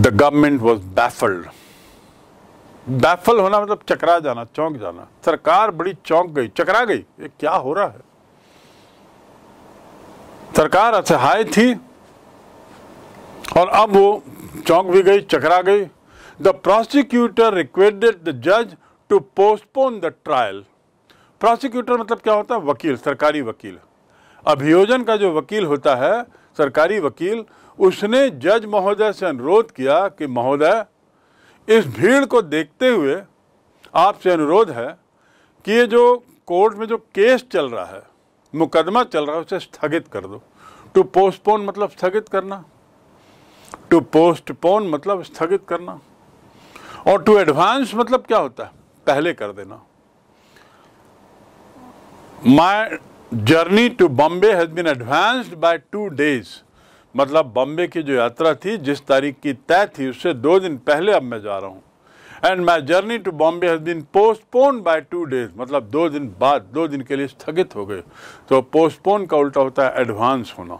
The government was baffled baffle होना मतलब चकरा जाना चौंक जाना सरकार बड़ी चौंक गई चकरा गई ये क्या हो रहा है सरकार असहाय थी और अब वो चौंक भी गई चकरा गई द प्रोसिक्यूटर रिक्वेस्टेड द जज to postpone the trial prosecutor मतलब क्या होता है वकील सरकारी वकील अभियोजन का जो वकील होता है सरकारी वकील उसने जज महोदय से अनुरोध किया कि महोदय इस भीड़ को देखते हुए आपसे अनुरोध है कि ये जो कोर्ट में जो केस चल रहा है मुकदमा चल रहा है उसे स्थगित कर दो टू पोस्टपोन मतलब स्थगित करना टू पोस्टपोन मतलब स्थगित करना और टू एडवांस मतलब क्या होता है पहले कर देना my journey to Bombay has been advanced by two days मतलब बॉम्बे की जो यात्रा थी जिस तारीख की तय थी उससे दो दिन पहले अब मैं जा रहा हूँ and my journey to Bombay has been postpone by two days मतलब दो दिन बाद दो दिन के लिए स्थगित हो गए तो पोस्टपोन का उल्टा होता है एडवांस होना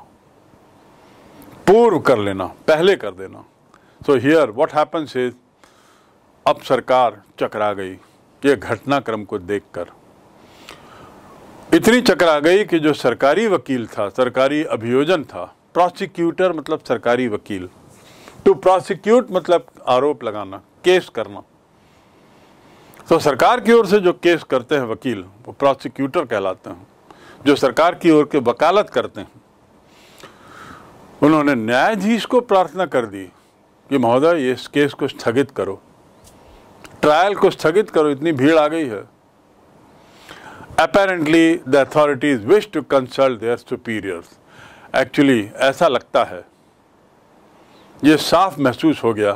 पूर्व कर लेना पहले कर देना so here what happens is अब सरकार चकरा गई ये घटनाक्रम को देखकर इतनी चक्कर आ गई कि जो सरकारी वकील था सरकारी अभियोजन था प्रोसिक्यूटर मतलब सरकारी वकील टू प्रोसिक्यूट मतलब आरोप लगाना केस करना तो सरकार की ओर से जो केस करते हैं वकील वो प्रोसिक्यूटर कहलाते हैं जो सरकार की ओर के वकालत करते हैं उन्होंने न्यायाधीश को प्रार्थना कर दी कि महोदय इस केस को स्थगित करो ट्रायल को स्थगित करो इतनी भीड़ आ गई है apparently the authorities wish to consult their superiors actually ऐसा लगता है ये साफ महसूस हो गया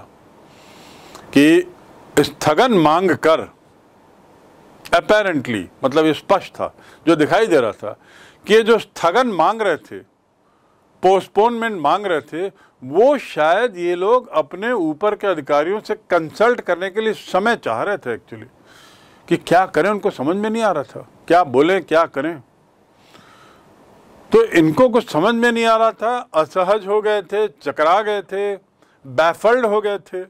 कि स्थगन मांग कर अपेरेंटली मतलब स्पष्ट था जो दिखाई दे रहा था कि ये जो स्थगन मांग रहे थे पोस्टपोनमेंट मांग रहे थे वो शायद ये लोग अपने ऊपर के अधिकारियों से कंसल्ट करने के लिए समय चाह रहे थे एक्चुअली कि क्या करें उनको समझ में नहीं आ रहा था क्या बोले क्या करें तो इनको कुछ समझ में नहीं आ रहा था असहज हो गए थे चकरा गए थे बैफल्ड हो गए थे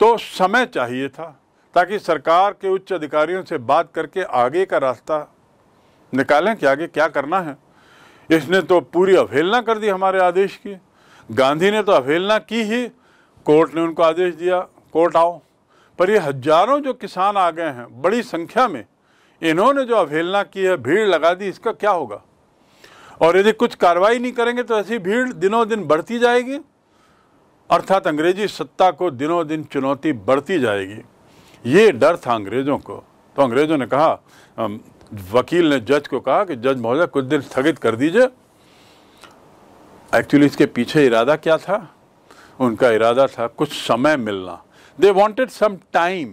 तो समय चाहिए था ताकि सरकार के उच्च अधिकारियों से बात करके आगे का रास्ता निकालें कि आगे क्या करना है इसने तो पूरी अवहेलना कर दी हमारे आदेश की गांधी ने तो अवहेलना की ही कोर्ट ने उनको आदेश दिया कोर्ट आओ पर ये हजारों जो किसान आ गए हैं बड़ी संख्या में इन्होंने जो अवहेलना की है भीड़ लगा दी इसका क्या होगा और यदि कुछ कार्रवाई नहीं करेंगे तो ऐसी भीड़ दिनों दिन बढ़ती जाएगी अर्थात अंग्रेजी सत्ता को दिनों दिन चुनौती बढ़ती जाएगी ये डर था अंग्रेज़ों को तो अंग्रेज़ों ने कहा वकील ने जज को कहा कि जज महोदय कुछ दिन स्थगित कर दीजिए एक्चुअली इसके पीछे इरादा क्या था उनका इरादा था कुछ समय मिलना They wanted some time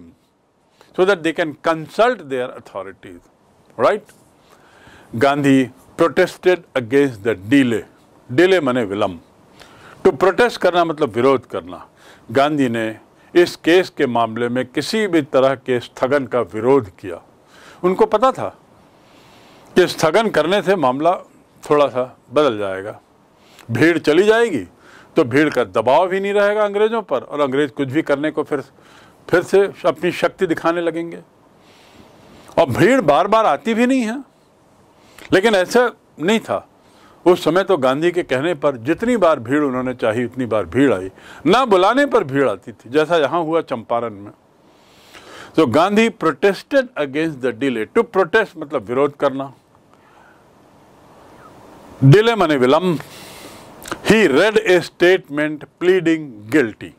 so that they can consult their authorities, right? Gandhi protested against the delay. Delay mane vilam To protest karna matlab virodh karna gandhi ne इस केस के मामले में किसी भी तरह के स्थगन का विरोध किया उनको पता था कि स्थगन करने से मामला थोड़ा सा बदल जाएगा भीड़ चली जाएगी तो भीड़ का दबाव भी नहीं रहेगा अंग्रेज़ों पर और अंग्रेज़ कुछ भी करने को फिर फिर से अपनी शक्ति दिखाने लगेंगे और भीड़ बार बार आती भी नहीं है लेकिन ऐसा नहीं था उस समय तो गांधी के कहने पर जितनी बार भीड़ उन्होंने चाही उतनी बार भीड़ आई ना बुलाने पर भीड़ आती थी जैसा यहाँ हुआ चंपारण में तो Gandhi protested against the delay to protest मतलब विरोध करना डिले माने विलंब he read a statement pleading guilty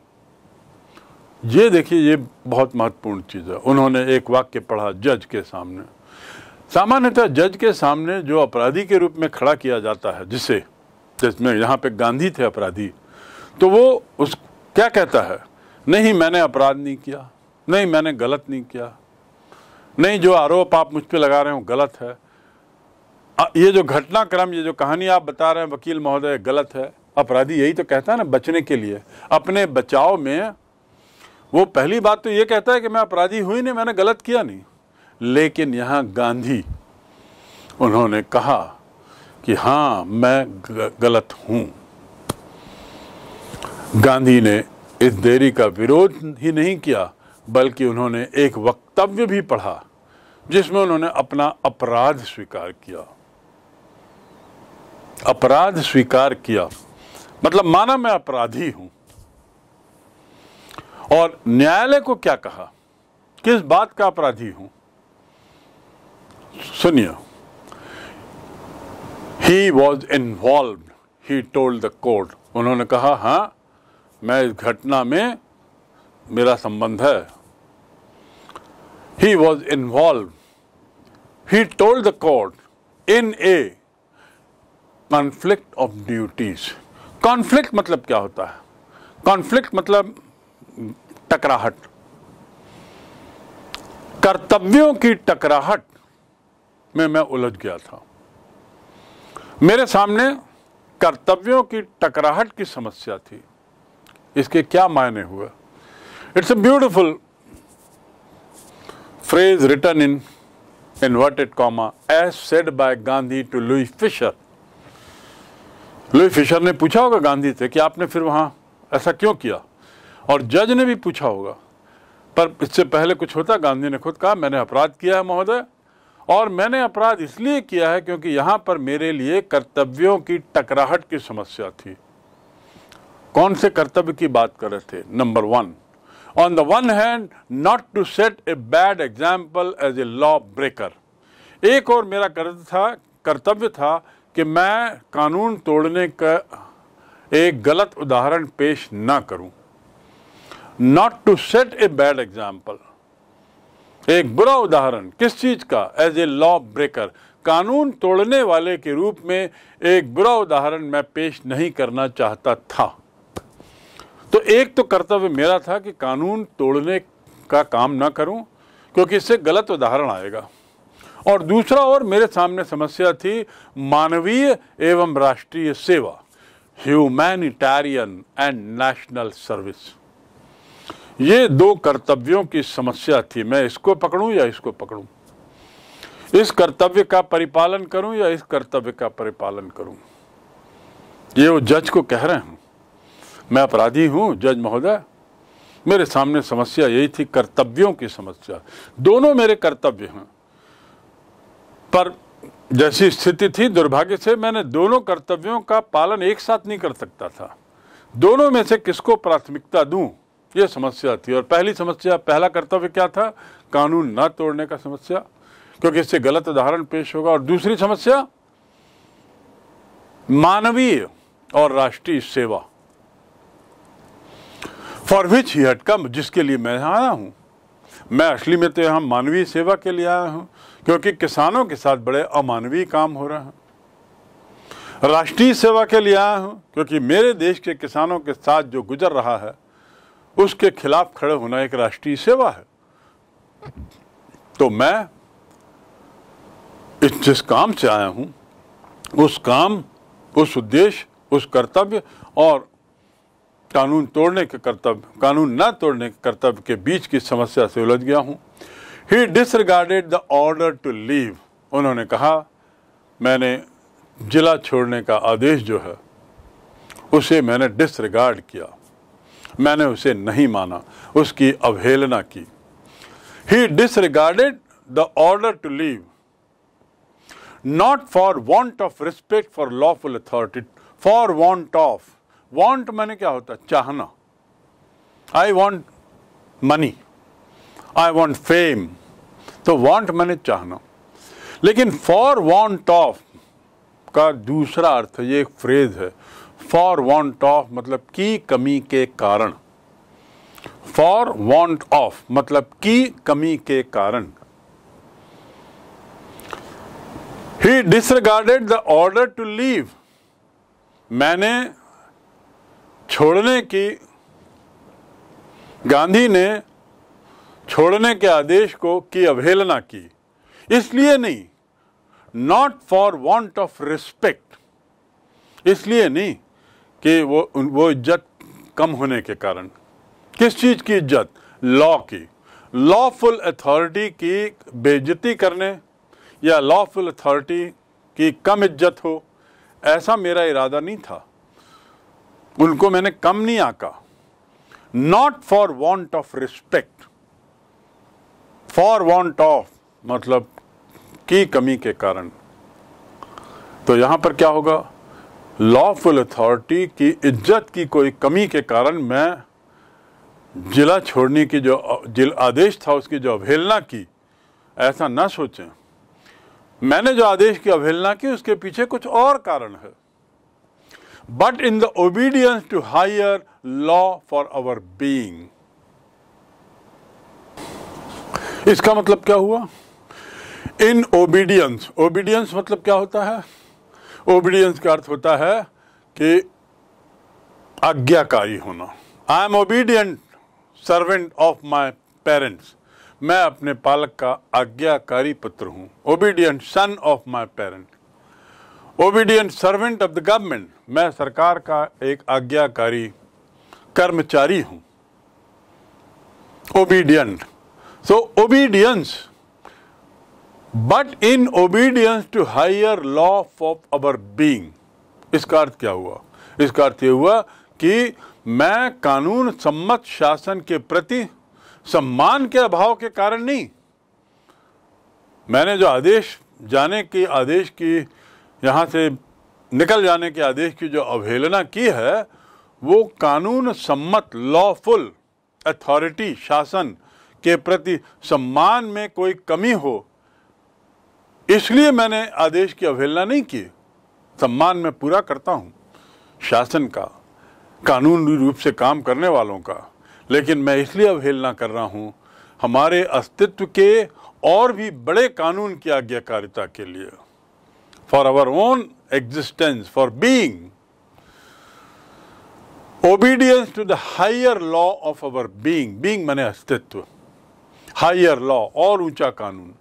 ये देखिए ये बहुत महत्वपूर्ण चीज़ है उन्होंने एक वाक्य पढ़ा जज के सामने सामान्यतः जज के सामने जो अपराधी के रूप में खड़ा किया जाता है जिसे जिसमें यहाँ पे गांधी थे अपराधी तो वो उस क्या कहता है नहीं मैंने अपराध नहीं किया नहीं मैंने गलत नहीं किया नहीं जो आरोप आप मुझ पर लगा रहे हो गलत है ये जो घटनाक्रम ये जो कहानी आप बता रहे हैं वकील महोदय गलत है अपराधी यही तो कहता है ना बचने के लिए अपने बचाव में वो पहली बात तो ये कहता है कि मैं अपराधी हुई नहीं मैंने गलत किया नहीं लेकिन यहाँ गांधी उन्होंने कहा कि हाँ मैं गलत हूँ गांधी ने इस देरी का विरोध ही नहीं किया बल्कि उन्होंने एक वक्तव्य भी पढ़ा जिसमें उन्होंने अपना अपराध स्वीकार किया अपराध स्वीकार किया मतलब माना मैं अपराधी हूं और न्यायालय को क्या कहा किस बात का अपराधी हूं सुनिए he was involve he told the court उन्होंने कहा हाँ मैं इस घटना में मेरा संबंध है he was involve he told the court in a conflict of duties conflict मतलब क्या होता है कॉन्फ्लिक्ट मतलब टकराहट कर्तव्यों की टकराहट में मैं उलझ गया था मेरे सामने कर्तव्यों की टकराहट की समस्या थी इसके क्या मायने हुए it's a beautiful phrase written in inverted comma as said by Gandhi to Louis Fischer Louis Fischer ने पूछा होगा गांधी से कि आपने फिर वहाँ ऐसा क्यों किया और जज ने भी पूछा होगा पर इससे पहले कुछ होता गांधी ने खुद कहा मैंने अपराध किया है महोदय और मैंने अपराध इसलिए किया है क्योंकि यहाँ पर मेरे लिए कर्तव्यों की टकराहट की समस्या थी कौन से कर्तव्य की बात कर रहे थे number one on the one hand not to set a bad example as a law breaker एक और मेरा कर्तव्य था कर्तव्य था कि मैं कानून तोड़ने का एक गलत उदाहरण पेश ना करूं not to set a bad example एक बुरा उदाहरण किस चीज का एज ए लॉ ब्रेकर कानून तोड़ने वाले के रूप में एक बुरा उदाहरण मैं पेश नहीं करना चाहता था तो एक तो कर्तव्य मेरा था कि कानून तोड़ने का काम ना करूं क्योंकि इससे गलत उदाहरण आएगा और दूसरा और मेरे सामने समस्या थी मानवीय एवं राष्ट्रीय सेवा ह्यूमैनिटेरियन एंड नेशनल सर्विस ये दो कर्तव्यों की समस्या थी मैं इसको पकड़ूं या इसको पकड़ूं इस कर्तव्य का परिपालन करूं या इस कर्तव्य का परिपालन करूं ये वो जज को कह रहे हूं मैं अपराधी हूं जज महोदय मेरे सामने समस्या यही थी कर्तव्यों की समस्या दोनों मेरे कर्तव्य हैं पर जैसी स्थिति थी दुर्भाग्य से मैंने दोनों कर्तव्यों का पालन एक साथ नहीं कर सकता था दोनों में से किसको प्राथमिकता दूं यह समस्या थी और पहली समस्या पहला कर्तव्य क्या था कानून न तोड़ने का समस्या क्योंकि इससे गलत उदाहरण पेश होगा और दूसरी समस्या मानवीय और राष्ट्रीय सेवा फॉर विच ही हटकम जिसके लिए मैं आया हूं मैं असली में तो यहां मानवीय सेवा के लिए आया हूं क्योंकि किसानों के साथ बड़े अमानवीय काम हो रहे हैं राष्ट्रीय सेवा के लिए आया हूँ क्योंकि मेरे देश के किसानों के साथ जो गुजर रहा है उसके खिलाफ खड़े होना एक राष्ट्रीय सेवा है तो मैं इस जिस काम से आया हूँ उस काम उस उद्देश्य उस कर्तव्य और कानून तोड़ने के कर्तव्य कानून न तोड़ने के कर्तव्य के बीच की समस्या से उलझ गया हूँ he disregarded the order to leave उन्होंने कहा मैंने जिला छोड़ने का आदेश जो है उसे मैंने डिसरिगार्ड किया मैंने उसे नहीं माना उसकी अवहेलना की he disregarded the order to leave not for want of respect for lawful authority for want of want मैंने क्या होता चाहना I want money I want fame तो वांट मैंने चाहना लेकिन फॉर वांट ऑफ का दूसरा अर्थ ये एक फ्रेज है फॉर वांट ऑफ मतलब की कमी के कारण फॉर वांट ऑफ मतलब की कमी के कारण he disregarded the order to leave मैंने छोड़ने की गांधी ने छोड़ने के आदेश को की अवहेलना की इसलिए नहीं not for want of respect इसलिए नहीं कि वो वो इज्जत कम होने के कारण किस चीज़ की इज्जत लॉ की लॉफुल अथॉरिटी की बेजती करने या लॉफुल अथॉरिटी की कम इज्जत हो ऐसा मेरा इरादा नहीं था उनको मैंने कम नहीं आका not for want of respect for want of मतलब की कमी के कारण तो यहां पर क्या होगा लॉफुल अथॉरिटी की इज्जत की कोई कमी के कारण मैं जिला छोड़ने की जो जिल आदेश था उसकी जो अवहेलना की ऐसा ना सोचें मैंने जो आदेश की अवहेलना की उसके पीछे कुछ और कारण है but in the obedience to higher law for our being इसका मतलब क्या हुआ इन ओबीडियंस ओबीडियंस मतलब क्या होता है ओबीडियंस का अर्थ होता है कि आज्ञाकारी होना I am obedient servant of my parents मैं अपने पालक का आज्ञाकारी पुत्र हूँ obedient son of my parent obedient servant of the government मैं सरकार का एक आज्ञाकारी कर्मचारी हूँ obedient So obedience, but in obedience to higher law of our being. इसका अर्थ क्या हुआ इसका अर्थ ये हुआ कि मैं कानून सम्मत शासन के प्रति सम्मान के अभाव के कारण नहीं मैंने जो आदेश जाने के आदेश की यहाँ से निकल जाने के आदेश की जो अवहेलना की है वो कानून सम्मत लॉफुल अथॉरिटी शासन के प्रति सम्मान में कोई कमी हो इसलिए मैंने आदेश की अवहेलना नहीं की सम्मान में पूरा करता हूँ शासन का कानूनी रूप से काम करने वालों का लेकिन मैं इसलिए अवहेलना कर रहा हूँ हमारे अस्तित्व के और भी बड़े कानून की आज्ञाकारिता के लिए for our own existence for being obedience to the higher law of our being being मैंने अस्तित्व हायर लॉ और ऊंचा कानून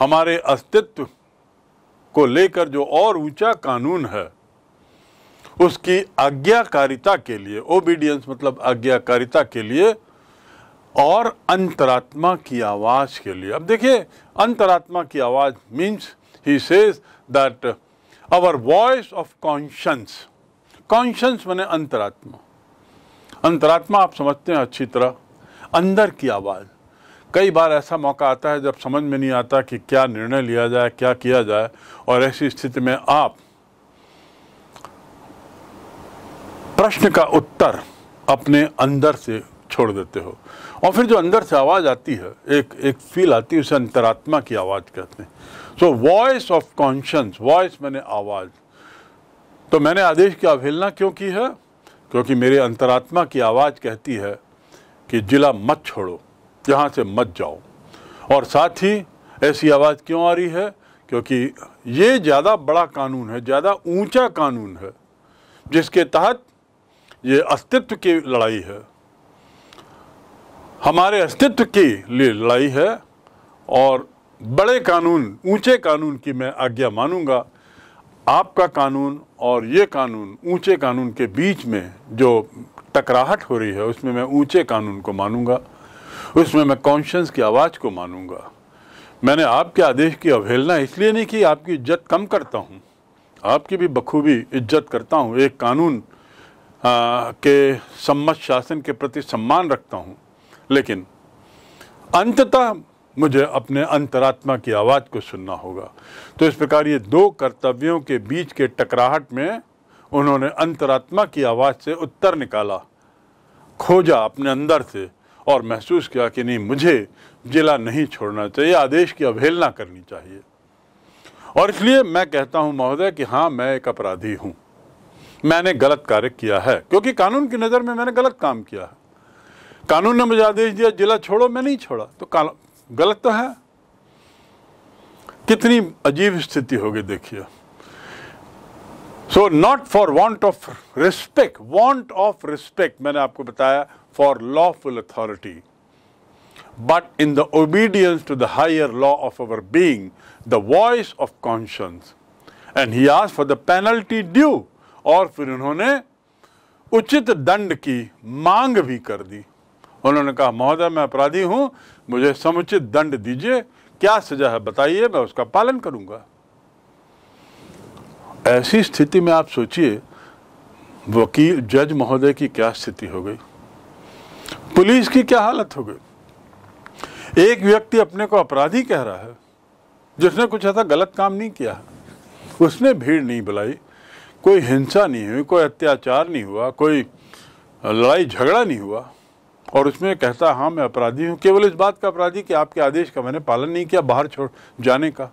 हमारे अस्तित्व को लेकर जो और ऊंचा कानून है उसकी आज्ञाकारिता के लिए ओबीडियंस मतलब आज्ञाकारिता के लिए और अंतरात्मा की आवाज़ के लिए अब देखिए अंतरात्मा की आवाज़ means he says that our voice of conscience conscience मैंने अंतरात्मा अंतरात्मा आप समझते हैं अच्छी तरह अंदर की आवाज़ कई बार ऐसा मौका आता है जब समझ में नहीं आता कि क्या निर्णय लिया जाए क्या किया जाए और ऐसी स्थिति में आप प्रश्न का उत्तर अपने अंदर से छोड़ देते हो और फिर जो अंदर से आवाज़ आती है एक एक फील आती है उसे अंतरात्मा की आवाज़ कहते हैं so voice of conscience voice मैंने आवाज़ तो मैंने आदेश की अवहेलना क्यों की है क्योंकि मेरे अंतरात्मा की आवाज़ कहती है कि जिला मत छोड़ो यहाँ से मत जाओ और साथ ही ऐसी आवाज़ क्यों आ रही है क्योंकि ये ज़्यादा बड़ा कानून है ज़्यादा ऊंचा कानून है जिसके तहत ये अस्तित्व की लड़ाई है हमारे अस्तित्व की लिए लड़ाई है और बड़े कानून ऊंचे कानून की मैं आज्ञा मानूंगा आपका कानून और ये कानून ऊंचे कानून के बीच में जो टकराहट हो रही है उसमें मैं ऊंचे कानून को मानूंगा उसमें मैं कॉन्शंस की आवाज़ को मानूंगा मैंने आपके आदेश की अवहेलना इसलिए नहीं की आपकी इज्जत कम करता हूँ आपकी भी बखूबी इज्जत करता हूँ एक कानून आ, के सम्मत शासन के प्रति सम्मान रखता हूँ लेकिन अंततः मुझे अपने अंतरात्मा की आवाज़ को सुनना होगा तो इस प्रकार ये दो कर्तव्यों के बीच के टकराहट में उन्होंने अंतरात्मा की आवाज़ से उत्तर निकाला खोजा अपने अंदर से और महसूस किया कि नहीं मुझे जिला नहीं छोड़ना चाहिए आदेश की अवहेलना करनी चाहिए और इसलिए मैं कहता हूं महोदय कि हाँ मैं एक अपराधी हूं मैंने गलत कार्य किया है क्योंकि कानून की नज़र में मैंने गलत काम किया है कानून ने मुझे आदेश दिया जिला छोड़ो मैं नहीं छोड़ा तो गलत तो है कितनी अजीब स्थिति होगी देखिए so not for want of respect want of respect मैंने आपको बताया for lawful authority, but in the obedience to the higher law of our being, the voice of conscience. And he asked for the penalty due और फिर उन्होंने उचित दंड की मांग भी कर दी उन्होंने कहा महोदय मैं अपराधी हूँ मुझे समुचित दंड दीजिए क्या सजा है बताइए मैं उसका पालन करूँगा ऐसी स्थिति में आप सोचिए वकील जज महोदय की क्या स्थिति हो गई पुलिस की क्या हालत हो गई एक व्यक्ति अपने को अपराधी कह रहा है जिसने कुछ ऐसा गलत काम नहीं किया उसने भीड़ नहीं बुलाई कोई हिंसा नहीं हुई कोई अत्याचार नहीं हुआ कोई लड़ाई झगड़ा नहीं हुआ और उसमें कहता हाँ मैं अपराधी हूँ केवल इस बात का अपराधी कि आपके आदेश का मैंने पालन नहीं किया बाहर छोड़ जाने का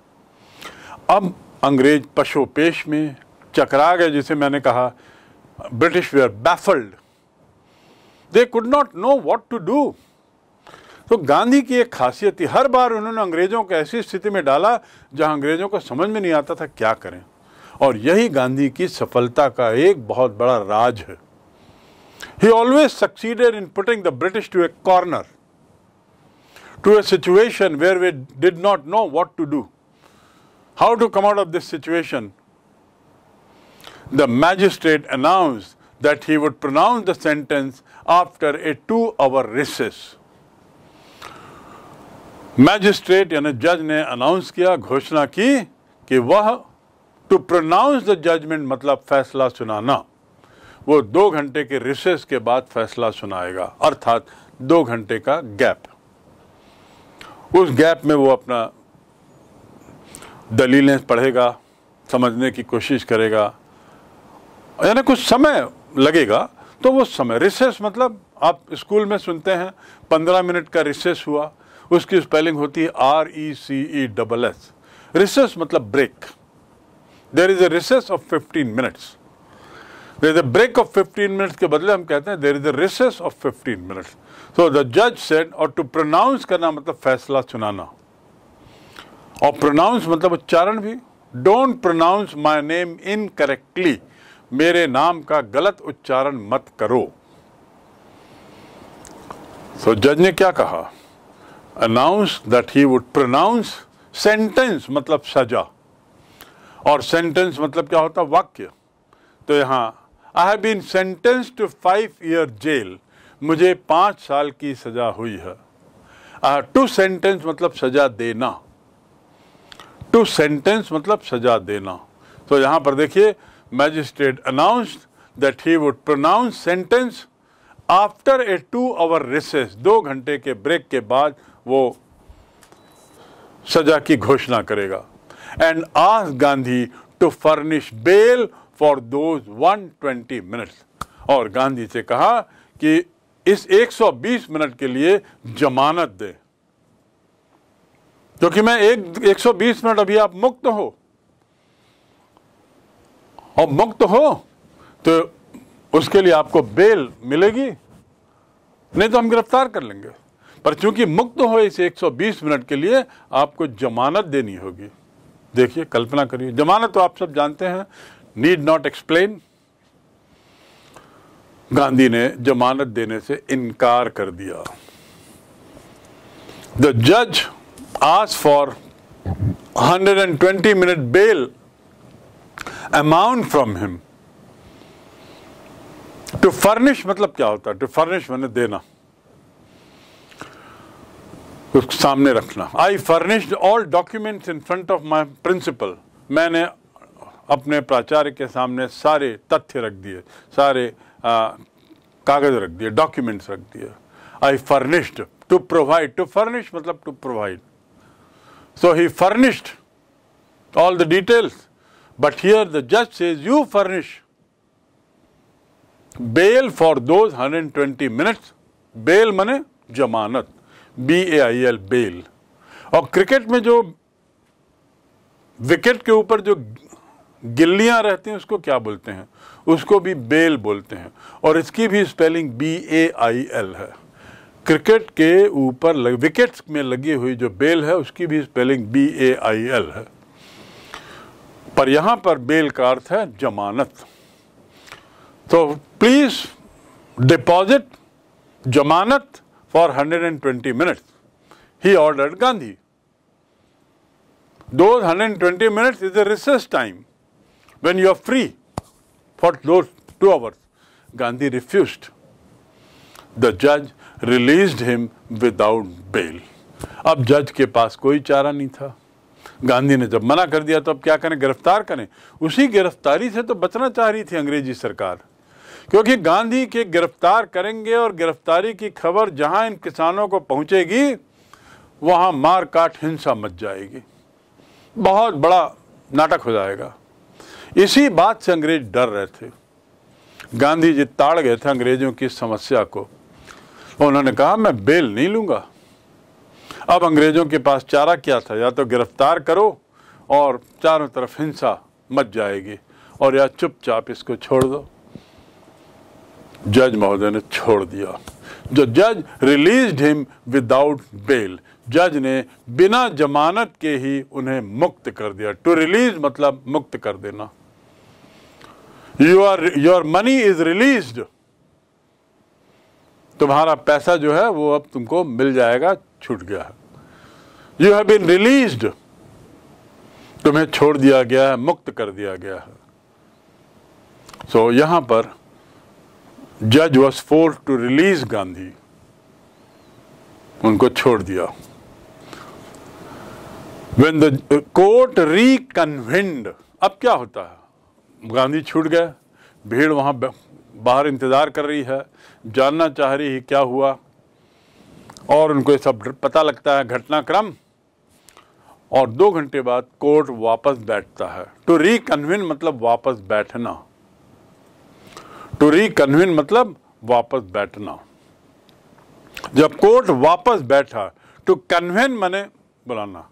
अब अंग्रेज पशोपेश में चकरा गए जिसे मैंने कहा British were baffled they could not know what to do तो गांधी की एक खासियत थी हर बार उन्होंने अंग्रेजों को ऐसी स्थिति में डाला जहां अंग्रेजों को समझ में नहीं आता था क्या करें और यही गांधी की सफलता का एक बहुत बड़ा राज है he always succeeded in putting the British to a corner, to a situation where we did not know what to do, how to come out of this situation. The magistrate announced that he would pronounce the sentence after a two hour recess magistrate यानी जज ने announce किया घोषणा की कि वह to pronounce the judgement मतलब फैसला सुनाना वो दो घंटे के रिसेस के बाद फैसला सुनाएगा अर्थात दो घंटे का गैप उस गैप में वो अपना दलीलें पढ़ेगा समझने की कोशिश करेगा यानी कुछ समय लगेगा तो वो समय रिसेस मतलब आप स्कूल में सुनते हैं पंद्रह मिनट का रिसेस हुआ उसकी स्पेलिंग होती है R E C E double S recess मतलब break there is a recess of fifteen minutes there is a break of fifteen minutes के बदले हम कहते हैं there is a recess of fifteen minutes so the जज sat और to pronounce करना मतलब फैसला सुनाना और प्रोनाउंस मतलब उच्चारण भी don't pronounce my name incorrectly मेरे नाम का गलत उच्चारण मत करो तो जज ने क्या कहा announce that he would pronounce sentence मतलब सजा और सेंटेंस मतलब क्या होता वाक्य तो यहां I have been sentence to five year jail मुझे पांच साल की सजा हुई है टू uh, सेंटेंस मतलब सजा देना टू सेंटेंस मतलब सजा देना तो यहां पर देखिए magistrate announced that he would pronounce sentence after a two hour recess दो घंटे के ब्रेक के बाद वो सजा की घोषणा करेगा एंड आज Gandhi to furnish bail for one 120 minute और गांधी से कहा कि इस 120 मिनट के लिए जमानत दे क्योंकि मैं एक 120 मिनट अभी आप मुक्त हो और मुक्त हो तो उसके लिए आपको बेल मिलेगी नहीं तो हम गिरफ्तार कर लेंगे पर चूंकि मुक्त हो इस 120 मिनट के लिए आपको जमानत देनी होगी देखिए कल्पना करिए जमानत तो आप सब जानते हैं नीड नॉट एक्सप्लेन गांधी ने जमानत देने से इनकार कर दिया द जज आज for 120 minute bell amount from him to furnish मतलब क्या होता है टू फर्निश मैंने देना उसको सामने रखना I furnish all documents in front of my principal मैंने अपने प्राचार्य के सामने सारे तथ्य रख दिए सारे कागज रख दिए डॉक्यूमेंट्स रख दिए I furnished to provide to furnish मतलब to provide so he furnished all the details But here the judge says, you furnish bail for those 120 minutes. Bail मने जमानत B A I L bail और cricket में जो wicket के ऊपर जो गिल्लियां रहती hain उसको क्या बोलते हैं उसको भी बेल बोलते हैं और इसकी भी spelling B A I L है क्रिकेट के ऊपर विकेट्स में लगी हुई जो बेल है उसकी भी spelling B A I L है पर यहां पर बेल का अर्थ है जमानत तो प्लीज डिपॉजिट जमानत for hundred and twenty minute he order Gandhi to hundred and twenty minute is a research time when you are free for दो two hours Gandhi refuse the जज रिलीज हिम विदाउट बेल अब जज के पास कोई चारा नहीं था गांधी ने जब मना कर दिया तो अब क्या करें गिरफ्तार करें उसी गिरफ्तारी से तो बचना चाह रही थी अंग्रेजी सरकार क्योंकि गांधी के गिरफ्तार करेंगे और गिरफ्तारी की खबर जहां इन किसानों को पहुंचेगी वहां मार काट हिंसा मच जाएगी बहुत बड़ा नाटक हो जाएगा इसी बात से अंग्रेज डर रहे थे गांधी जी ताड़ गए थे अंग्रेजों की समस्या को उन्होंने कहा मैं बेल नहीं लूंगा अब अंग्रेज़ों के पास चारा क्या था या तो गिरफ्तार करो और चारों तरफ हिंसा मच जाएगी और या चुपचाप इसको छोड़ दो जज महोदय ने छोड़ दिया जो जज रिलीज हिम विदाउट बेल जज ने बिना जमानत के ही उन्हें मुक्त कर दिया टू रिलीज मतलब मुक्त कर देना your your money is release तुम्हारा पैसा जो है वो अब तुमको मिल जाएगा छूट गया है यू हैव बीन रिलीज तुम्हें छोड़ दिया गया है मुक्त कर दिया गया है सो so, यहां पर जज was force to release Gandhi उनको छोड़ दिया वेन द कोर्ट रिकन्विंड अब क्या होता है गांधी छूट गए भीड़ वहां बाहर इंतज़ार कर रही है जानना चाह रही है क्या हुआ और उनको सब पता लगता है घटनाक्रम और दो घंटे बाद कोर्ट वापस बैठता है टू रिकनविन मतलब वापस बैठना टू रिकन्विन मतलब वापस बैठना जब कोर्ट वापस बैठा टू कन्वेन मैंने बुलाना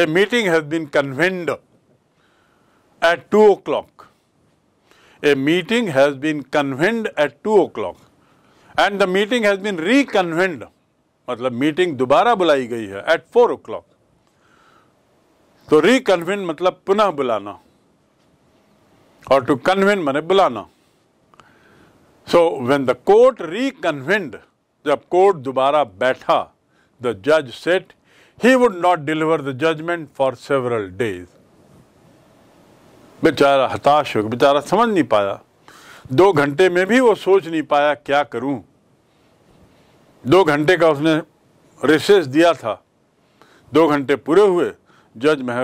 a meeting has been convened at two o'clock a meeting has been convened at two o'clock and the meeting has been reconvened मतलब मीटिंग दोबारा बुलाई गई है एट फोर ओ क्लॉक तो रिकनविन मतलब पुनः बुलाना और टू कन्विन मैंने बुलाना so when the court reconvened जब कोर्ट दोबारा बैठा द जज sat he would not deliver the judgement for several days बेचारा हताश हो गया बेचारा समझ नहीं पाया दो घंटे में भी वो सोच नहीं पाया क्या करूं दो घंटे का उसने रिसेस दिया था दो घंटे पूरे हुए जज मह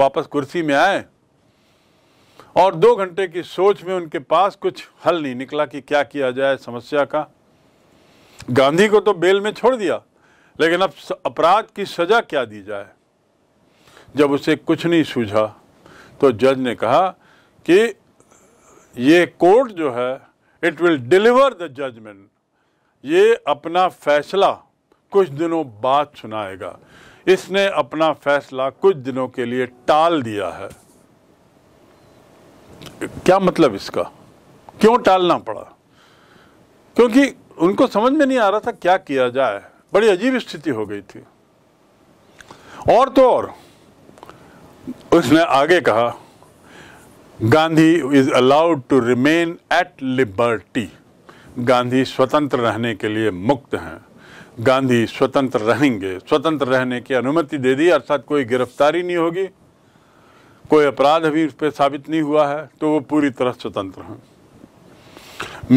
वापस कुर्सी में आए और दो घंटे की सोच में उनके पास कुछ हल नहीं निकला कि क्या किया जाए समस्या का गांधी को तो बेल में छोड़ दिया लेकिन अब अपराध की सज़ा क्या दी जाए जब उसे कुछ नहीं सूझा तो जज ने कहा कि ये कोर्ट जो है it will deliver the judgement ये अपना फैसला कुछ दिनों बाद सुनाएगा इसने अपना फैसला कुछ दिनों के लिए टाल दिया है क्या मतलब इसका क्यों टालना पड़ा क्योंकि उनको समझ में नहीं आ रहा था क्या किया जाए बड़ी अजीब स्थिति हो गई थी और तो और उसने आगे कहा Gandhi is allowed to remain at liberty Gandhi स्वतंत्र रहने के लिए मुक्त हैं गांधी स्वतंत्र रहेंगे स्वतंत्र रहने की अनुमति दे दी अर्थात कोई गिरफ्तारी नहीं होगी कोई अपराध अभी उस पर साबित नहीं हुआ है तो वो पूरी तरह स्वतंत्र हैं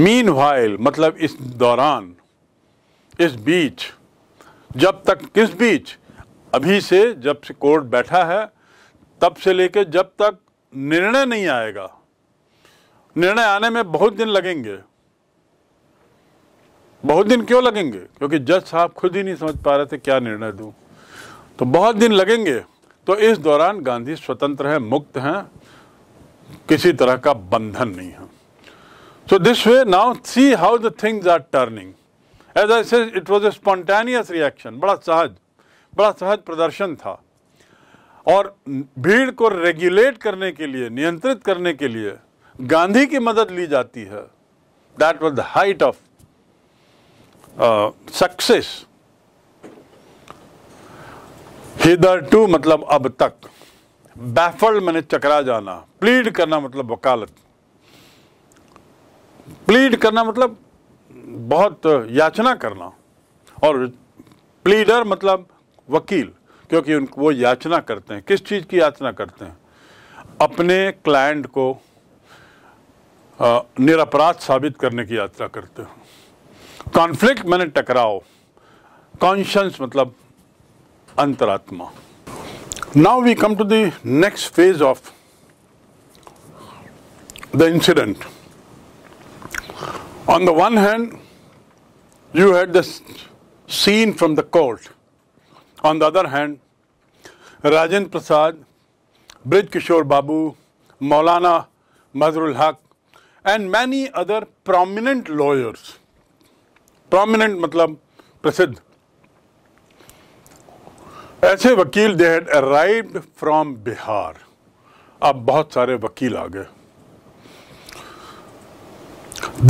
मीन वाइल मतलब इस दौरान इस बीच जब तक किस बीच अभी से जब से कोर्ट बैठा है तब से लेके जब तक निर्णय नहीं आएगा निर्णय आने में बहुत दिन लगेंगे बहुत दिन क्यों लगेंगे क्योंकि जज साहब खुद ही नहीं समझ पा रहे थे क्या निर्णय दूँ तो बहुत दिन लगेंगे तो इस दौरान गांधी स्वतंत्र हैं मुक्त हैं किसी तरह का बंधन नहीं है so this way now see how the things are turning as I say it was a spontaneous reaction बड़ा सहज बड़ा सहज प्रदर्शन था और भीड़ को रेगुलेट करने के लिए नियंत्रित करने के लिए गांधी की मदद ली जाती है that was the height of success hitherto मतलब अब तक बैफल्ड मैंने चकरा जाना प्लीड करना मतलब वकालत प्लीड करना मतलब बहुत याचना करना और प्लीडर मतलब वकील क्योंकि उनको वो याचना करते हैं किस चीज़ की याचना करते हैं अपने क्लाइंट को निरपराध साबित करने की यात्रा करते हैं कॉन्फ्लिक्ट मैंने टकराओ कॉन्शंस मतलब अंतरात्मा now we come to the next phase of the incident on the one hand you had the scene from the court on the other hand Rajendra Prasad Braj Kishore Babu Maulana Mazharul Haq and many other prominent lawyers prominent मतलब प्रसिद्ध ऐसे वकील they had arrived from Bihar अब बहुत सारे वकील आ गए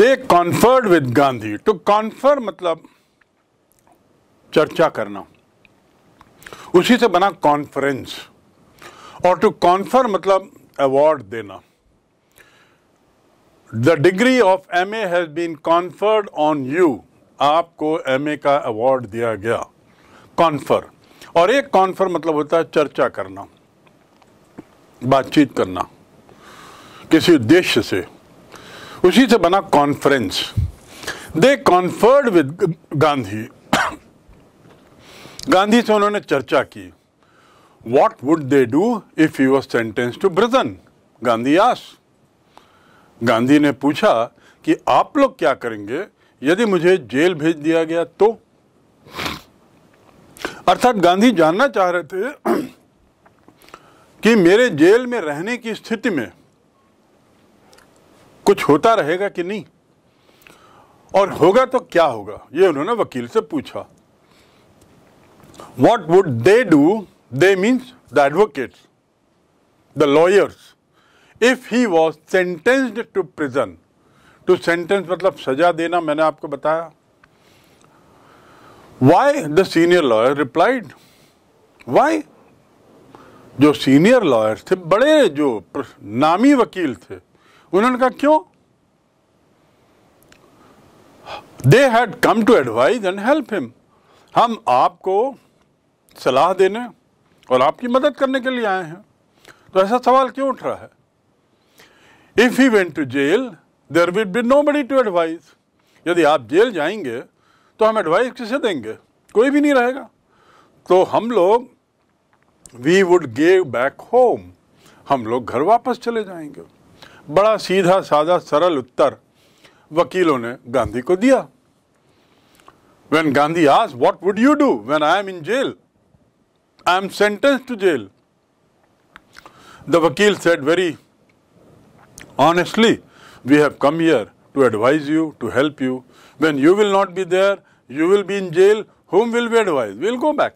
they conferred with Gandhi to confer मतलब चर्चा करना उसी से बना कॉन्फ्रेंस और टू कॉन्फर मतलब अवार्ड देना the degree of M A has been conferred on you आपको एम का अवार्ड दिया गया कॉन्फर और एक कॉन्फर मतलब होता है चर्चा करना बातचीत करना किसी उद्देश्य से उसी से बना conference they conferred with Gandhi Gandhi से उन्होंने चर्चा की what would they do if you was sentence to prison Gandhi as Gandhi ने पूछा कि आप लोग क्या करेंगे यदि मुझे जेल भेज दिया गया तो अर्थात गांधी जानना चाह रहे थे कि मेरे जेल में रहने की स्थिति में कुछ होता रहेगा कि नहीं और होगा तो क्या होगा ये उन्होंने वकील से पूछा what would they do they means the advocates the lawyers if he was sentenced to prison to sentence मतलब सजा देना मैंने आपको बताया why the senior lawyer replied why जो सीनियर लॉयर थे बड़े जो नामी वकील थे उन्होंने कहा क्यों they had come to advise and help him हम आपको सलाह देने और आपकी मदद करने के लिए आए हैं तो ऐसा सवाल क्यों उठ रहा है if he went to jail there will be nobody to advise यदि आप जेल जाएंगे तो हम एडवाइस किसे देंगे कोई भी नहीं रहेगा तो हम लोग we would gave back home हम लोग घर वापस चले जाएंगे बड़ा सीधा साधा सरल उत्तर वकीलों ने गांधी को दिया वेन गांधी आज what would you do when I am in jail I am sentence to jail the वकील said very honestly We have come here to advise you, to help you. When you will not be there, you will be in jail, whom will we advise? we'll go back.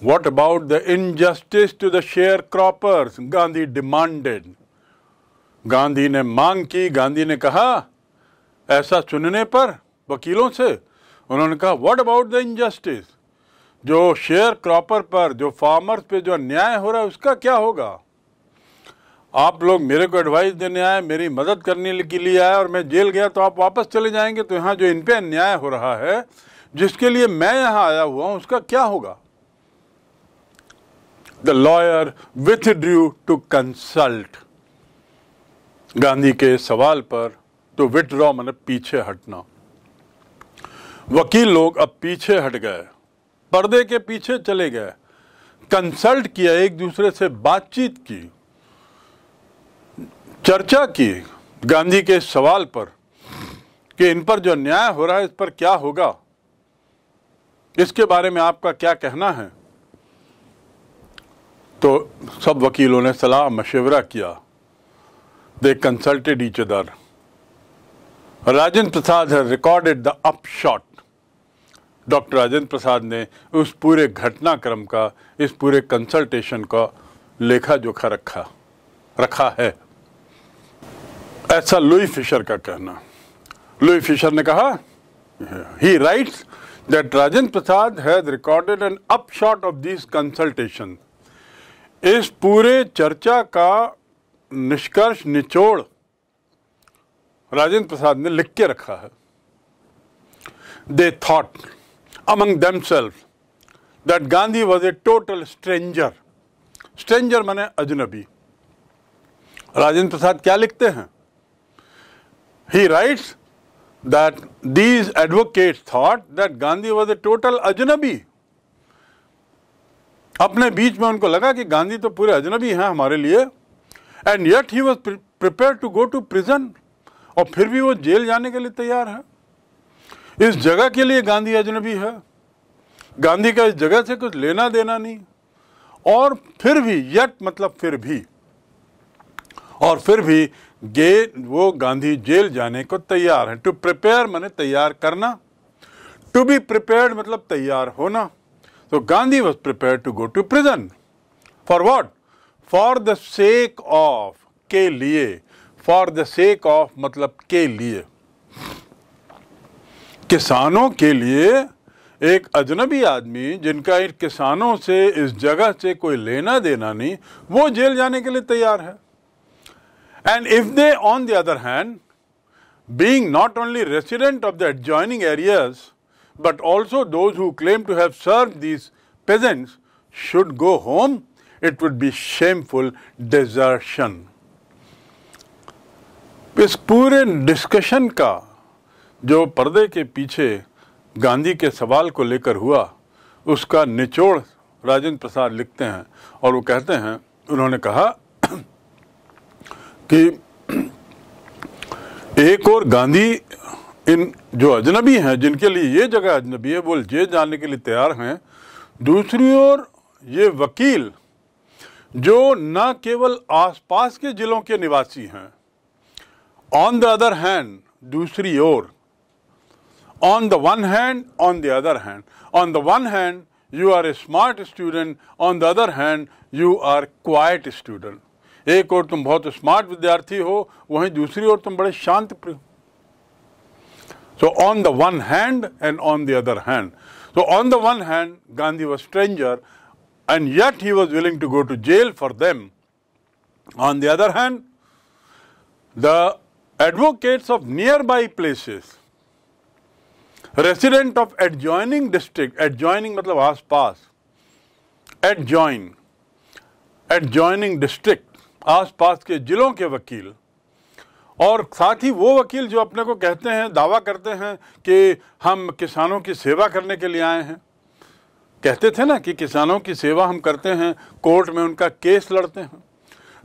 What about the injustice to the sharecroppers? Gandhi demanded. gandhi ne mang ki gandhi ne kaha aisa sunne par vakilon se unhone kaha what about the injustice जो sharecropper पर जो farmers पे जो अन्याय हो रहा है उसका क्या होगा आप लोग मेरे को एडवाइस देने आए मेरी मदद करने के लिए आए और मैं जेल गया तो आप वापस चले जाएंगे तो यहाँ जो इन पर अन्याय हो रहा है जिसके लिए मैं यहाँ आया हुआ हूँ उसका क्या होगा the lawyer withdrew to consult Gandhi के सवाल पर विथ ड्रॉ मतलब पीछे हटना वकील लोग अब पीछे हट गए पर्दे के पीछे चले गए कंसल्ट किया एक दूसरे से बातचीत की चर्चा की गांधी के सवाल पर कि इन पर जो न्याय हो रहा है इस पर क्या होगा इसके बारे में आपका क्या कहना है तो सब वकीलों ने सलाह मशवरा किया they consulted each other Rajendra Prasad है recorded the upshot doctor Rajendra Prasad ने उस पूरे घटनाक्रम का इस पूरे कंसल्टेशन का लेखा जोखा रखा रखा है ऐसा लुई फिशर का कहना लुई फिशर ने कहा he write that Rajendra Prasad has recorded an upshot of this consultation इस पूरे चर्चा का निष्कर्ष निचोड़ राजेंद्र प्रसाद ने लिख के रखा है they thought among them self that Gandhi was a total stranger stranger मैंने अजनबी राजेंद्र प्रसाद क्या लिखते हैं he writes that these advocates thought that Gandhi was a total ajnabi. अपने बीच में उनको लगा कि गांधी तो पूरे अजनबी हैं हमारे लिए and yet he was prepare to go to prison और फिर भी वो जेल जाने के लिए तैयार है इस जगह के लिए गांधी अजनबी है गांधी का इस जगह से कुछ लेना देना नहीं और फिर भी यट मतलब फिर भी और फिर भी गे वो गांधी जेल जाने को तैयार हैं टू प्रिपेयर मैंने तैयार करना टू बी प्रिपेयर मतलब तैयार होना तो Gandhi was prepare to go to prison for what for the sake of के लिए फॉर द सेक ऑफ मतलब के लिए किसानों के लिए एक अजनबी आदमी जिनका इन किसानों से इस जगह से कोई लेना देना नहीं वो जेल जाने के लिए तैयार है And if they, on the other hand, being not only resident of the adjoining areas, but also those who claim to have served these peasants should go home, it would be shameful desertion. इस पूरे discussion का जो पर्दे के पीछे गांधी के सवाल को लेकर हुआ उसका निचोड़ राजेंद्र प्रसाद लिखते हैं और वो कहते हैं उन्होंने कहा कि एक और गांधी इन जो अजनबी हैं जिनके लिए ये जगह अजनबी है बोल ये जानने के लिए तैयार हैं दूसरी ओर ये वकील जो न केवल आसपास के जिलों के निवासी हैं ऑन द अदर हैंड दूसरी ओर on the one hand on the other hand on the one hand you are a smart student on the other hand you are quiet student एक ओर तुम बहुत स्मार्ट विद्यार्थी हो वहीं दूसरी ओर तुम बड़े शांत प्रिय हो so on the one hand and on the other hand so on the one hand Gandhi was stranger and yet he was willing to go to jail for them on the other hand the advocates of nearby places resident of adjoining district adjoining मतलब आस पास at adjoining district आसपास के ज़िलों के वकील और साथ ही वो वकील जो अपने को कहते हैं दावा करते हैं कि हम किसानों की सेवा करने के लिए आए हैं कहते थे ना कि किसानों की सेवा हम करते हैं कोर्ट में उनका केस लड़ते हैं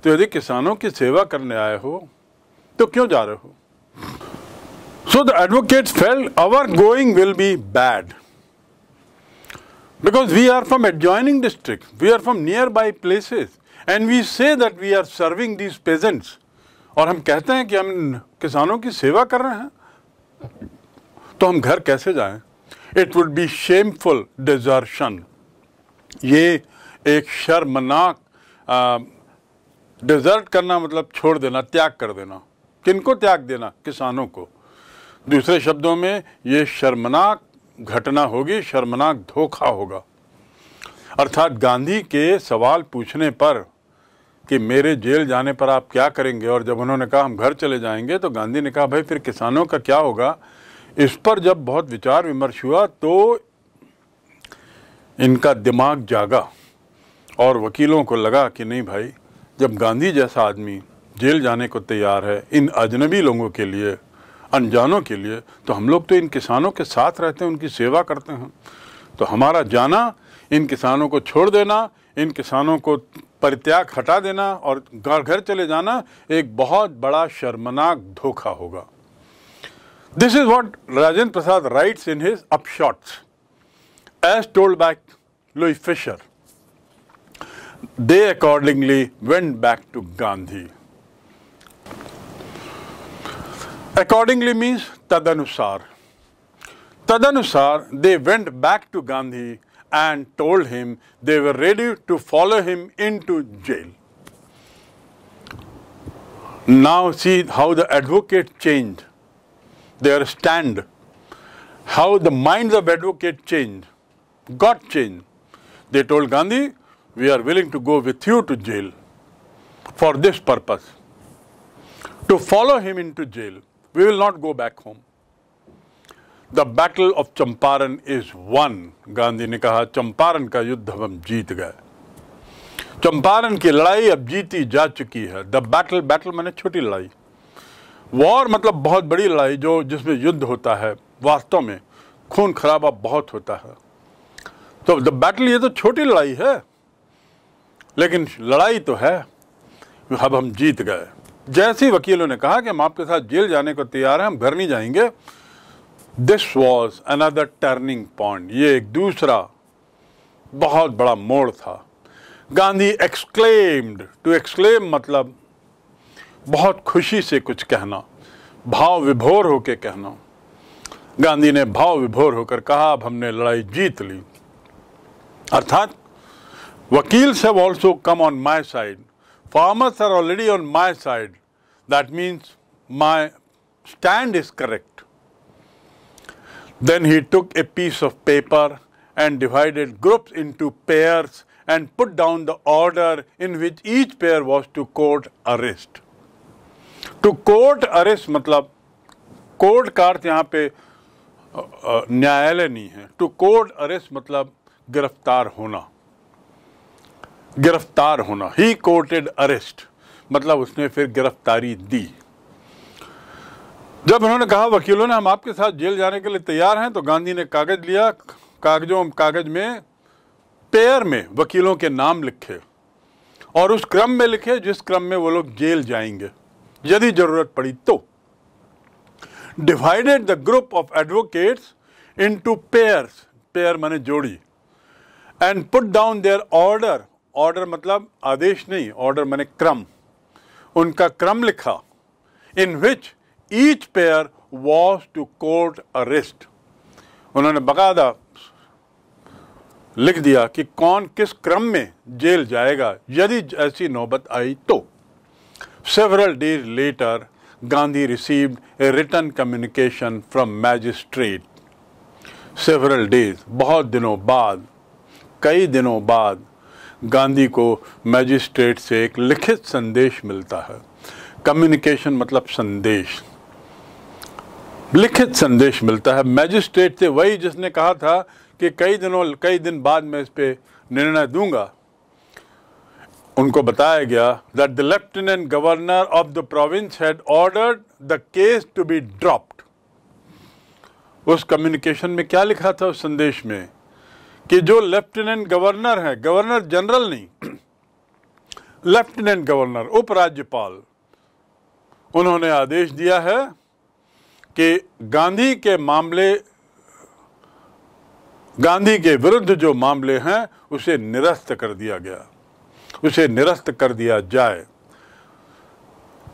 तो यदि किसानों की सेवा करने आए हो तो क्यों जा रहे हो so the advocate felt our going will be bad because we are from adjoining district we are from nearby places and we say that we are serving these peasants और हम कहते हैं कि हम किसानों की सेवा कर रहे हैं तो हम घर कैसे जाएं? It would be shameful desertion ये एक शर्मनाक डिजर्ट करना मतलब छोड़ देना त्याग कर देना किनको त्याग देना किसानों को दूसरे शब्दों में ये शर्मनाक घटना होगी शर्मनाक धोखा होगा अर्थात गांधी के सवाल पूछने पर कि मेरे जेल जाने पर आप क्या करेंगे और जब उन्होंने कहा हम घर चले जाएंगे तो गांधी ने कहा भाई फिर किसानों का क्या होगा इस पर जब बहुत विचार विमर्श हुआ तो इनका दिमाग जागा और वकीलों को लगा कि नहीं भाई जब गांधी जैसा आदमी जेल जाने को तैयार है इन अजनबी लोगों के लिए अनजानों के लिए तो हम लोग तो इन किसानों के साथ रहते हैं उनकी सेवा करते हैं तो हमारा जाना इन किसानों को छोड़ देना इन किसानों को परित्याग हटा देना और घर चले जाना एक बहुत बड़ा शर्मनाक धोखा होगा this is what Rajendra Prasad writes in his upshots as told back Louis Fischer went back to Gandhi accordingly Gandhi. तद अनुसार तद अनुसार they went back to Gandhi and told him they were ready to follow him into jail. Now see how the advocate changed, their stand, how the minds of advocate changed, got changed. They told Gandhi, we are willing to go with you to jail for this purpose, to follow him into jail. We will not go back home. The battle of Champaran is won Gandhi ने कहा चंपारण का युद्ध हम जीत गए चंपारण की लड़ाई अब जीती जा चुकी है द बैटल बैटल मैंने छोटी लड़ाई वॉर मतलब बहुत बड़ी लड़ाई जो जिसमें युद्ध होता है वास्तव में खून खराबा बहुत होता है तो द बैटल ये तो छोटी लड़ाई है लेकिन लड़ाई तो है अब हम जीत गए जैसे वकीलों ने कहा कि हम आपके साथ जेल जाने को तैयार हैं हम घर नहीं जाएंगे this was another turning point ये एक दूसरा बहुत बड़ा मोड़ था गांधी एक्सक्लेम्ड टू एक्सक्लेम मतलब बहुत खुशी से कुछ कहना भाव विभोर होकर कहना गांधी ने भाव विभोर होकर कहा अब हमने लड़ाई जीत ली अर्थात वकील्स have also come on my side farmers are already on my side that means my stand is correct Then he took a piece of paper and divided groups into pairs and put down the order in which each pair was to court arrest. To court arrest मतलब court का अर्थ यहाँ पे न्यायालय नहीं है to court arrest मतलब गिरफ्तार होना गिरफ्तार होना arrest. कोर्टेड अरेस्ट मतलब उसने फिर गिरफ्तारी दी जब उन्होंने कहा वकीलों ने हम आपके साथ जेल जाने के लिए तैयार हैं तो गांधी ने कागज लिया कागजों कागज में पेयर में वकीलों के नाम लिखे और उस क्रम में लिखे जिस क्रम में वो लोग जेल जाएंगे यदि जरूरत पड़ी तो divided the group of advocates into pairs pair मैंने जोड़ी and put down their order order मतलब आदेश नहीं ऑर्डर मैंने क्रम उनका क्रम लिखा in which each pair was to court arrest उन्होंने बकायदा लिख दिया कि कौन किस क्रम में जेल जाएगा यदि ऐसी नौबत आई तो several days later Gandhi received a return communication from magistrate several days बहुत दिनों बाद कई दिनों बाद गांधी को मैजिस्ट्रेट से एक लिखित संदेश मिलता है कम्युनिकेशन मतलब संदेश लिखित संदेश मिलता है मैजिस्ट्रेट से वही जिसने कहा था कि कई दिनों कई दिन बाद मैं इस पर निर्णय दूंगा उनको बताया गया that the lieutenant governor of the province had ordered the case to be dropped उस कम्युनिकेशन में क्या लिखा था उस संदेश में कि जो लेफ्टिनेंट गवर्नर है गवर्नर जनरल नहीं लेफ्टिनेंट गवर्नर उपराज्यपाल उन्होंने आदेश दिया है कि गांधी के मामले गांधी के विरुद्ध जो मामले हैं उसे निरस्त कर दिया गया उसे निरस्त कर दिया जाए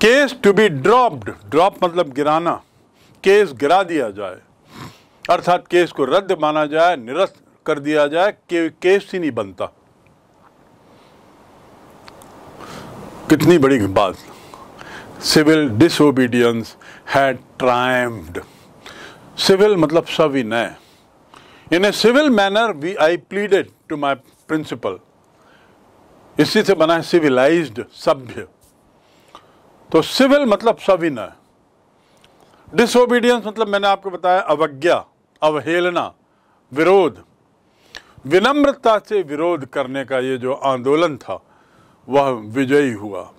case to be dropped drop मतलब गिराना केस गिरा दिया जाए अर्थात केस को रद्द माना जाए निरस्त कर दिया जाए के, केस ही नहीं बनता कितनी बड़ी बात सिविल डिसोबीडियंस है ट्राइम्ड सिविल मतलब नए in a civil manner we I pleaded to my principle इसी से बना है सिविलाइज सभ्य तो सिविल मतलब सविनय डिसोबीडियंस मतलब मैंने आपको बताया अवज्ञा अवहेलना विरोध विनम्रता से विरोध करने का ये जो आंदोलन था वह विजयी हुआ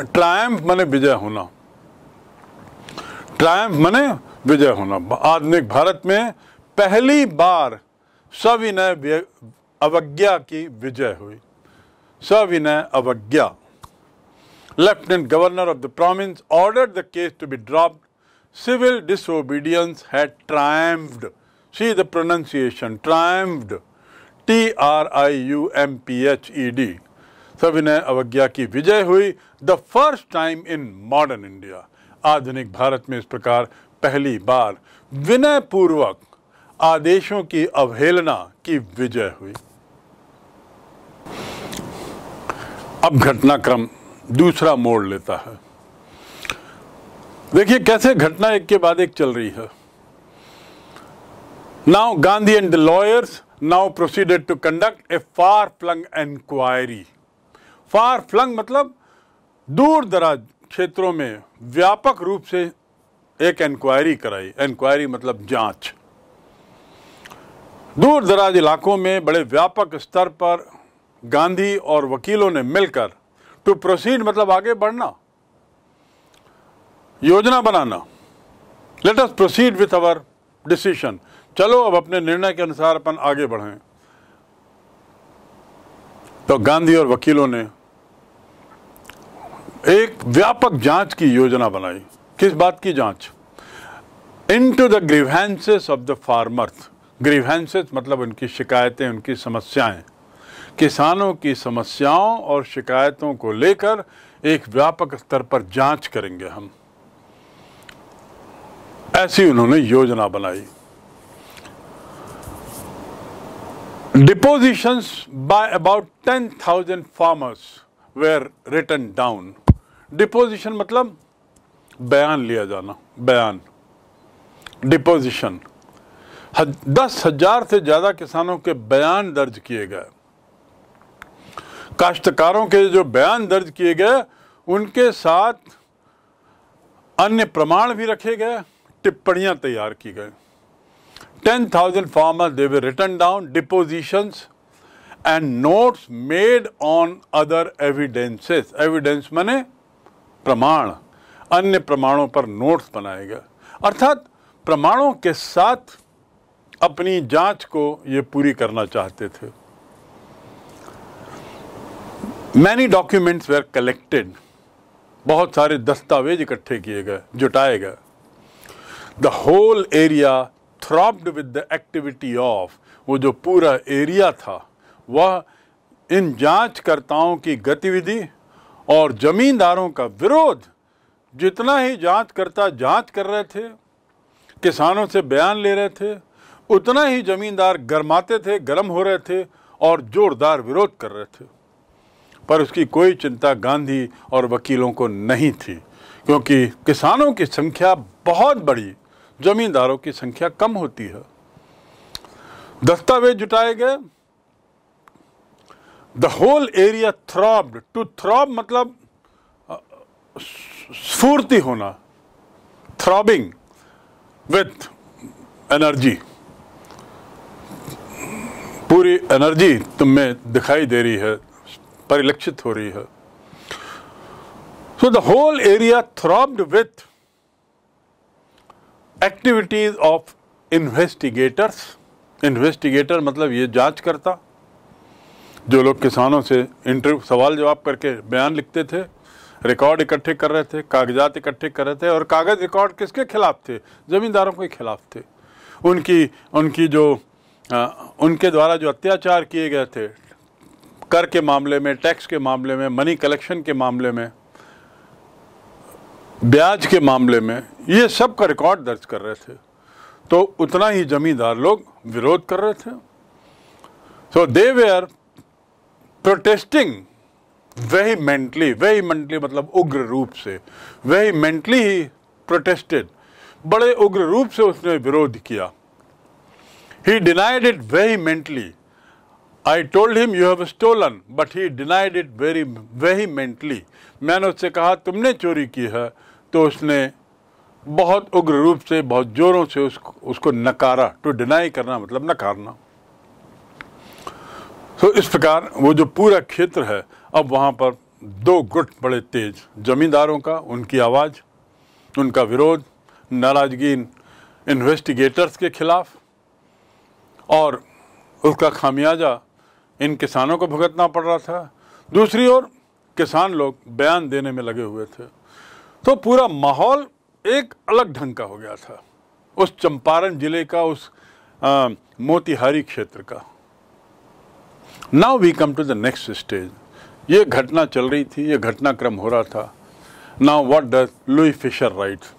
ट्रायम्फ मैंने विजय होना ट्रायम्फ मने विजय होना आधुनिक भारत में पहली बार सविनय अवज्ञा की विजय हुई सविनय अवज्ञा lieutenant governor of the province order the case to be dropped civil disobedience had triumphed see the pronunciation triumphed T R I U M P H E D सविनय अवज्ञा की विजय हुई the first time in modern India आधुनिक भारत में इस प्रकार पहली बार विनय पूर्वक आदेशों की अवहेलना की विजय हुई अब घटनाक्रम दूसरा मोड़ लेता है देखिए कैसे घटना एक के बाद एक चल रही है now Gandhi and the lawyers now proceeded to conduct a far flung enquiry far flung मतलब दूर दराज क्षेत्रों में व्यापक रूप से एक इंक्वायरी कराई इंक्वायरी मतलब जांच दूर दराज इलाकों में बड़े व्यापक स्तर पर गांधी और वकीलों ने मिलकर टू प्रोसीड मतलब आगे बढ़ना योजना बनाना let us proceed with our decision चलो अब अपने निर्णय के अनुसार अपन आगे बढ़ें तो गांधी और वकीलों ने एक व्यापक जांच की योजना बनाई किस बात की जांच into the grievances of the farmers grievances मतलब उनकी शिकायतें उनकी समस्याएं किसानों की समस्याओं और शिकायतों को लेकर एक व्यापक स्तर पर जांच करेंगे हम ऐसी उन्होंने योजना बनाई depositions by about ten thousand farmers were written down deposition मतलब बयान लिया जाना बयान डिपोजिशन दस हजार से ज़्यादा किसानों के बयान दर्ज किए गए काश्तकारों के जो बयान दर्ज किए गए उनके साथ अन्य प्रमाण भी रखे गए टिप्पणियां तैयार की गई ten thousand farmer they were written down depositions and notes made on other evidences evidence मैंने प्रमाण अन्य प्रमाणों पर नोट्स बनाएगा अर्थात प्रमाणों के साथ अपनी जांच को ये पूरी करना चाहते थे मैनी डॉक्यूमेंट्स वेर कलेक्टेड बहुत सारे दस्तावेज इकट्ठे किए गए जुटाए गए the whole area throbbed with the activity of वो जो पूरा एरिया था वह इन जांचकर्ताओं की गतिविधि और ज़मींदारों का विरोध जितना ही जांच करता जांच कर रहे थे किसानों से बयान ले रहे थे उतना ही ज़मींदार गर्माते थे गर्म हो रहे थे और ज़ोरदार विरोध कर रहे थे पर उसकी कोई चिंता गांधी और वकीलों को नहीं थी क्योंकि किसानों की संख्या बहुत बड़ी ज़मींदारों की संख्या कम होती है दस्तावेज जुटाए गए the whole area throbbed to throb मतलब स्फूर्ति होना थ्रॉबिंग विथ एनर्जी पूरी एनर्जी तुम्हें दिखाई दे रही है परिलक्षित हो रही है so the whole area throbbed with activities of investigators investigator मतलब ये जांच करता जो लोग किसानों से इंटरव्यू सवाल जवाब करके बयान लिखते थे रिकॉर्ड इकट्ठे कर रहे थे कागजात इकट्ठे कर रहे थे और कागज़ रिकॉर्ड किसके खिलाफ थे ज़मींदारों के खिलाफ थे उनकी उनकी जो आ, उनके द्वारा जो अत्याचार किए गए थे कर के मामले में टैक्स के मामले में मनी कलेक्शन के मामले में ब्याज के मामले में ये सब का रिकॉर्ड दर्ज कर रहे थे तो उतना ही जमींदार लोग विरोध कर रहे थे so they were protesting vehemently vehemently मतलब उग्र रूप से वेही मेंटली ही प्रोटेस्टेड बड़े उग्र रूप से उसने विरोध किया he denied it vehemently I told him you have stolen but he denied it very vehemently मैंने उससे कहा तुमने चोरी की है तो उसने बहुत उग्र रूप से बहुत जोरों से उसको उसको नकारा टू तो डिनाई करना मतलब नकारना तो इस प्रकार वो जो पूरा क्षेत्र है अब वहाँ पर दो गुट बड़े तेज जमींदारों का उनकी आवाज़ उनका विरोध नाराजगी इन्वेस्टिगेटर्स के खिलाफ और उसका खामियाजा इन किसानों को भुगतना पड़ रहा था दूसरी ओर किसान लोग बयान देने में लगे हुए थे तो पूरा माहौल एक अलग ढंग का हो गया था उस चंपारण ज़िले का उस आ, मोतिहारी क्षेत्र का now we come to the next stage ये घटना चल रही थी ये घटनाक्रम हो रहा था now what does Louis Fischer rights